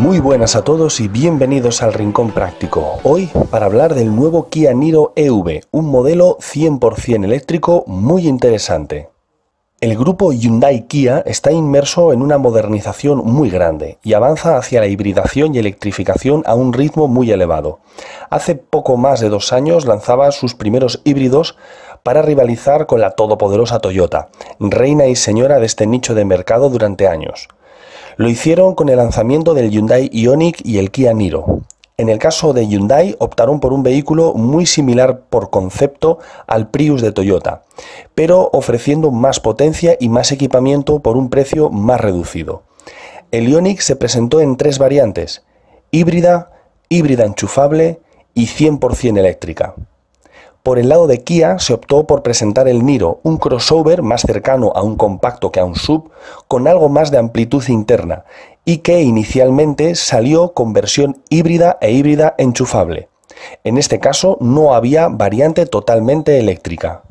Muy buenas a todos y bienvenidos al Rincón Práctico. Hoy para hablar del nuevo Kia Niro EV, un modelo 100% eléctrico muy interesante. El grupo Hyundai Kia está inmerso en una modernización muy grande y avanza hacia la hibridación y electrificación a un ritmo muy elevado. Hace poco más de dos años lanzaba sus primeros híbridos para rivalizar con la todopoderosa Toyota, reina y señora de este nicho de mercado durante años. Lo hicieron con el lanzamiento del Hyundai Ioniq y el Kia Niro. En el caso de Hyundai optaron por un vehículo muy similar por concepto al Prius de Toyota, pero ofreciendo más potencia y más equipamiento por un precio más reducido. El Ioniq se presentó en tres variantes, híbrida, híbrida enchufable y 100% eléctrica. Por el lado de Kia se optó por presentar el Niro, un crossover más cercano a un compacto que a un sub, con algo más de amplitud interna, y que inicialmente salió con versión híbrida e híbrida enchufable. En este caso no había variante totalmente eléctrica.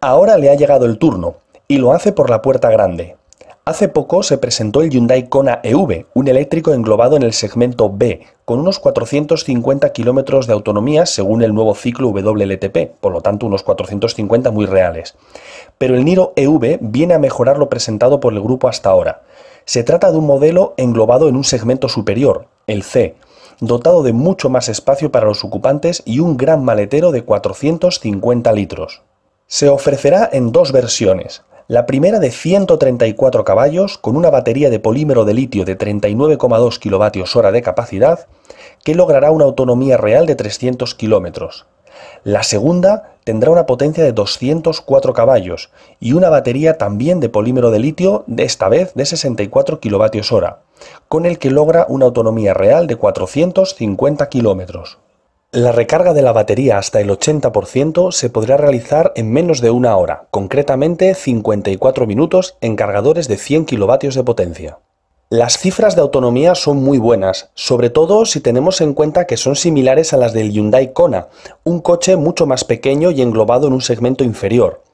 Ahora le ha llegado el turno, y lo hace por la puerta grande, Hace poco se presentó el Hyundai Kona EV, un eléctrico englobado en el segmento B, con unos 450 kilómetros de autonomía según el nuevo ciclo WLTP, por lo tanto unos 450 muy reales. Pero el Niro EV viene a mejorar lo presentado por el grupo hasta ahora. Se trata de un modelo englobado en un segmento superior, el C, dotado de mucho más espacio para los ocupantes y un gran maletero de 450 litros. Se ofrecerá en dos versiones, la primera de 134 caballos con una batería de polímero de litio de 39,2 kWh de capacidad que logrará una autonomía real de 300 km. La segunda tendrá una potencia de 204 caballos y una batería también de polímero de litio, de esta vez de 64 kWh, con el que logra una autonomía real de 450 km. La recarga de la batería hasta el 80% se podrá realizar en menos de una hora, concretamente 54 minutos en cargadores de 100 kilovatios de potencia. Las cifras de autonomía son muy buenas, sobre todo si tenemos en cuenta que son similares a las del Hyundai Kona, un coche mucho más pequeño y englobado en un segmento inferior.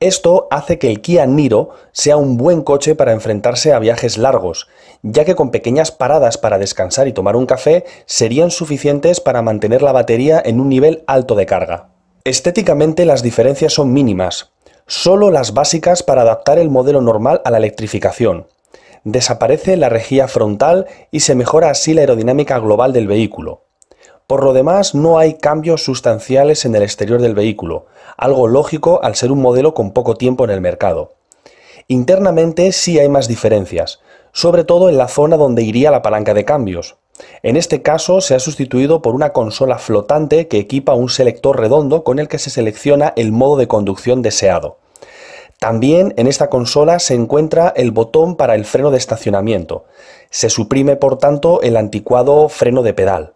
Esto hace que el Kia Niro sea un buen coche para enfrentarse a viajes largos, ya que con pequeñas paradas para descansar y tomar un café serían suficientes para mantener la batería en un nivel alto de carga. Estéticamente las diferencias son mínimas, solo las básicas para adaptar el modelo normal a la electrificación. Desaparece la rejilla frontal y se mejora así la aerodinámica global del vehículo. Por lo demás, no hay cambios sustanciales en el exterior del vehículo, algo lógico al ser un modelo con poco tiempo en el mercado. Internamente sí hay más diferencias, sobre todo en la zona donde iría la palanca de cambios. En este caso se ha sustituido por una consola flotante que equipa un selector redondo con el que se selecciona el modo de conducción deseado. También en esta consola se encuentra el botón para el freno de estacionamiento. Se suprime por tanto el anticuado freno de pedal.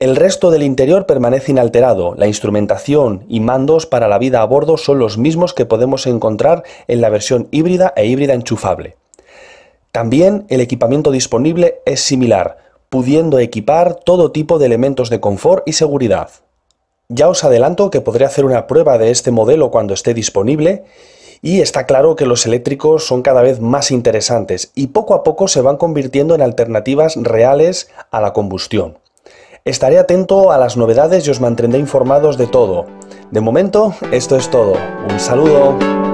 El resto del interior permanece inalterado. La instrumentación y mandos para la vida a bordo son los mismos que podemos encontrar en la versión híbrida e híbrida enchufable. También el equipamiento disponible es similar, pudiendo equipar todo tipo de elementos de confort y seguridad. Ya os adelanto que podré hacer una prueba de este modelo cuando esté disponible y está claro que los eléctricos son cada vez más interesantes y poco a poco se van convirtiendo en alternativas reales a la combustión. Estaré atento a las novedades y os mantendré informados de todo. De momento, esto es todo. Un saludo.